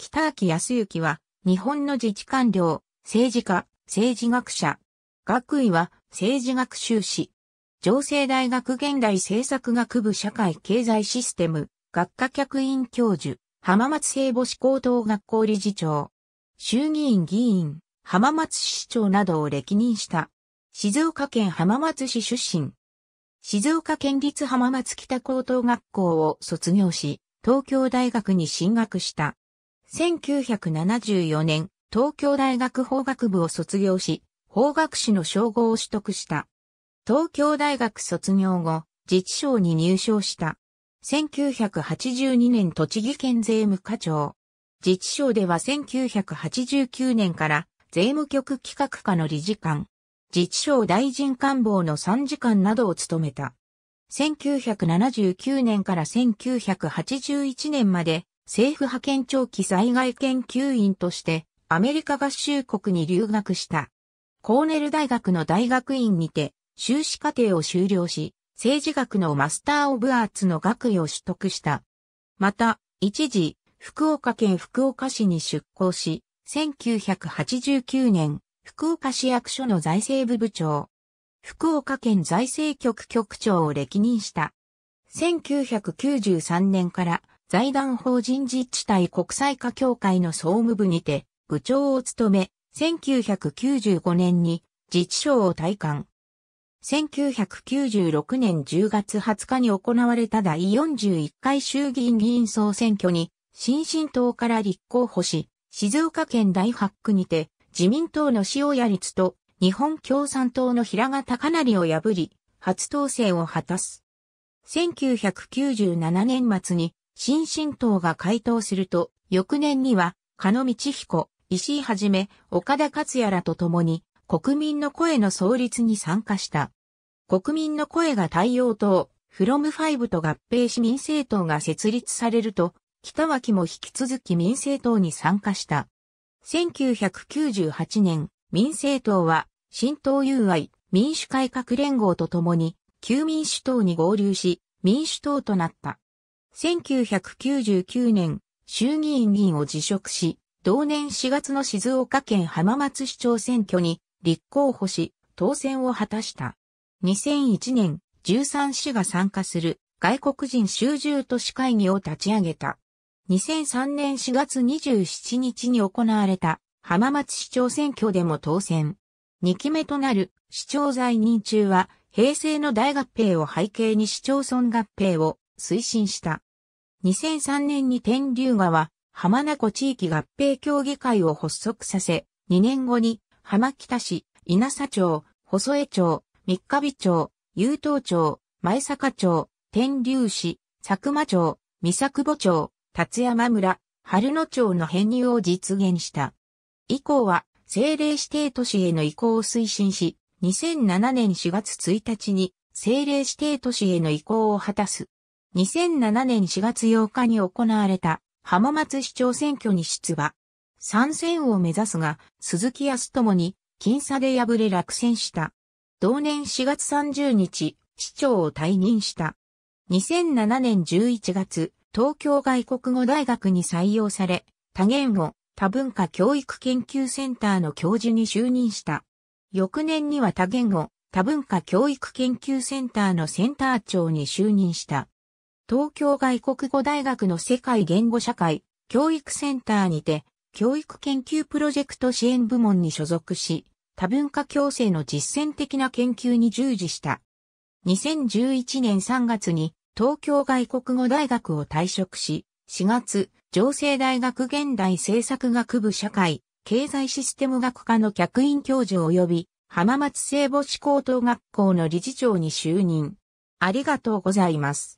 北秋康之は、日本の自治官僚、政治家、政治学者。学位は、政治学修士。上西大学現代政策学部社会経済システム、学科客員教授、浜松聖母志高等学校理事長。衆議院議員、浜松市長などを歴任した。静岡県浜松市出身。静岡県立浜松北高等学校を卒業し、東京大学に進学した。1974年、東京大学法学部を卒業し、法学士の称号を取得した。東京大学卒業後、自治省に入省した。1982年栃木県税務課長。自治省では1989年から税務局企画課の理事官、自治省大臣官房の参事官などを務めた。1979年から1981年まで政府派遣長期災害研究員としてアメリカ合衆国に留学した。コーネル大学の大学院にて修士課程を修了し、政治学のマスター・オブ・アーツの学位を取得した。また、一時、福岡県福岡市に出向し、1989年、福岡市役所の財政部部長、福岡県財政局局長を歴任した。1993年から財団法人自治体国際化協会の総務部にて部長を務め、1995年に自治省を退官。1996年10月20日に行われた第41回衆議院議員総選挙に、新進党から立候補し、静岡県大八区にて、自民党の塩谷律と日本共産党の平賀隆成を破り、初当選を果たす。1997年末に新進党が回答すると、翌年には、加野道彦、石井はじめ、岡田克也らと共に、国民の声の創立に参加した。国民の声が対応党、フロムファイブと合併し民政党が設立されると、北脇も引き続き民政党に参加した。1998年、民政党は、新党友愛、民主改革連合と共に、旧民主党に合流し、民主党となった。1999年、衆議院議員を辞職し、同年4月の静岡県浜松市長選挙に立候補し、当選を果たした。2001年、13市が参加する外国人集中都市会議を立ち上げた。2003年4月27日に行われた浜松市長選挙でも当選。2期目となる市長在任中は平成の大合併を背景に市町村合併を推進した。2003年に天竜川、浜名湖地域合併協議会を発足させ、2年後に浜北市、稲佐町、細江町、三日日町、雄東町、前坂町、天竜市、佐久間町、三作母町、達山村、春野町の編入を実現した。以降は、政令指定都市への移行を推進し、2007年4月1日に政令指定都市への移行を果たす。2007年4月8日に行われた浜松市長選挙に出馬。参戦を目指すが、鈴木康友に僅差で敗れ落選した。同年4月30日、市長を退任した。2007年11月、東京外国語大学に採用され、多言語、多文化教育研究センターの教授に就任した。翌年には多言語、多文化教育研究センターのセンター長に就任した。東京外国語大学の世界言語社会教育センターにて、教育研究プロジェクト支援部門に所属し、多文化共生の実践的な研究に従事した。2011年3月に東京外国語大学を退職し、4月、上西大学現代政策学部社会、経済システム学科の客員教授及び、浜松聖母子高等学校の理事長に就任。ありがとうございます。